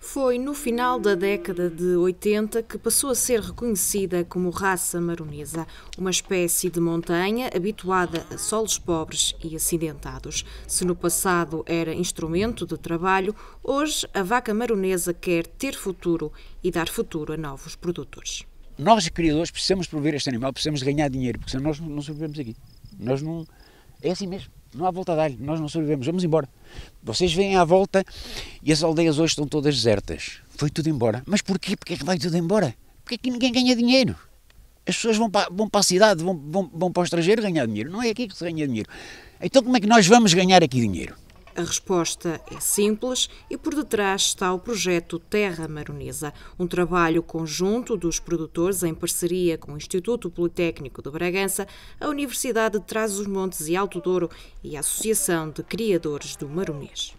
Foi no final da década de 80 que passou a ser reconhecida como raça maronesa, uma espécie de montanha habituada a solos pobres e acidentados. Se no passado era instrumento de trabalho, hoje a vaca maronesa quer ter futuro e dar futuro a novos produtores. Nós, criadores, precisamos prover este animal, precisamos ganhar dinheiro, porque senão nós não sobrevivemos aqui. Nós não. É assim mesmo. Não há volta a dar-lhe, nós não sobrevivemos, vamos embora. Vocês vêm à volta e as aldeias hoje estão todas desertas. Foi tudo embora. Mas porquê? Porquê é que vai tudo embora? Porque que ninguém ganha dinheiro. As pessoas vão para, vão para a cidade, vão, vão, vão para o estrangeiro ganhar dinheiro. Não é aqui que se ganha dinheiro. Então como é que nós vamos ganhar aqui dinheiro? A resposta é simples e por detrás está o projeto Terra Maronesa, um trabalho conjunto dos produtores em parceria com o Instituto Politécnico de Bragança, a Universidade de Trás-os-Montes e Alto Douro e a Associação de Criadores do Maronês.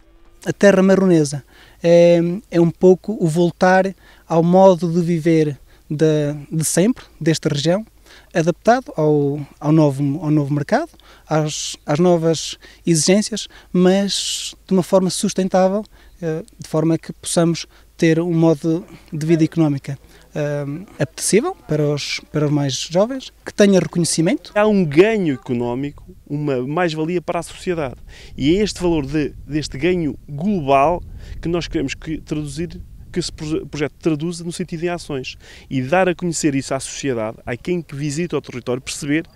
A Terra Maronesa é, é um pouco o voltar ao modo de viver de, de sempre, desta região, adaptado ao, ao, novo, ao novo mercado, às, às novas exigências, mas de uma forma sustentável, eh, de forma que possamos ter um modo de vida económica eh, apetecível para os, para os mais jovens, que tenha reconhecimento. Há um ganho económico, uma mais-valia para a sociedade. E é este valor de, deste ganho global que nós queremos que, traduzir que esse projeto traduza no sentido de ações e dar a conhecer isso à sociedade, a quem que visita o território, perceber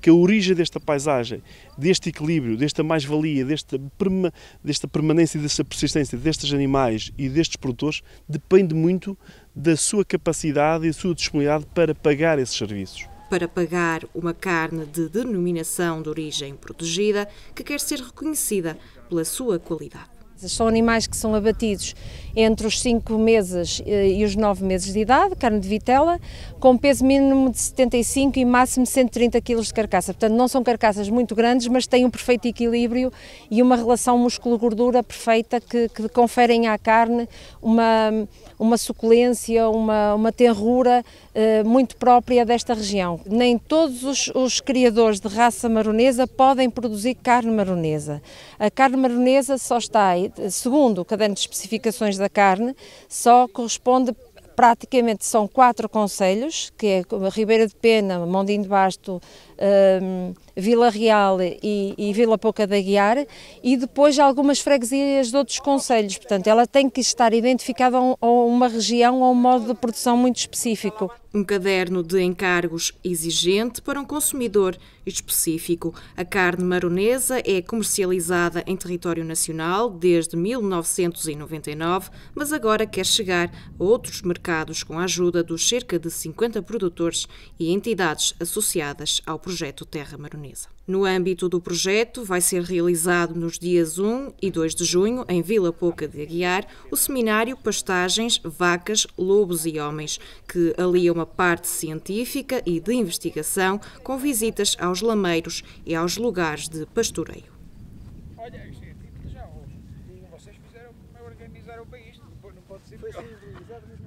que a origem desta paisagem, deste equilíbrio, desta mais-valia, desta, perma, desta permanência e desta persistência destes animais e destes produtores depende muito da sua capacidade e da sua disponibilidade para pagar esses serviços para pagar uma carne de denominação de origem protegida que quer ser reconhecida pela sua qualidade. São animais que são abatidos entre os 5 meses eh, e os 9 meses de idade, carne de vitela, com peso mínimo de 75 e máximo 130 kg de carcaça. Portanto, não são carcaças muito grandes, mas têm um perfeito equilíbrio e uma relação músculo-gordura perfeita que, que, conferem à carne uma, uma suculência, uma, uma tenrura eh, muito própria desta região. Nem todos os, os criadores de raça maronesa podem produzir carne maronesa. A carne maronesa só está segundo o caderno de especificações da carne, só corresponde praticamente são quatro conselhos, que é Ribeira de Pena, Mondinho de Basto, um, Vila Real e, e, Vila Pouca da Guiar, e depois algumas freguesias de outros conselhos. Portanto, ela tem que estar identificada a uma região ou um modo de produção muito específico. Um caderno de encargos exigente para um consumidor específico. A carne maronesa é comercializada em território nacional desde 1999, mas agora quer chegar a outros mercados com a ajuda dos cerca de 50 produtores e entidades associadas ao projeto Terra Maronesa. No âmbito do projeto, vai ser realizado nos dias 1 e 2 de junho, em Vila Pouca de Aguiar, o seminário Pastagens, Vacas, Lobos e Homens, que alia uma parte científica e de investigação com visitas aos lameiros e aos lugares de pastoreio. Olha, é tipo vocês fizeram, organizaram bem isto, não pode ser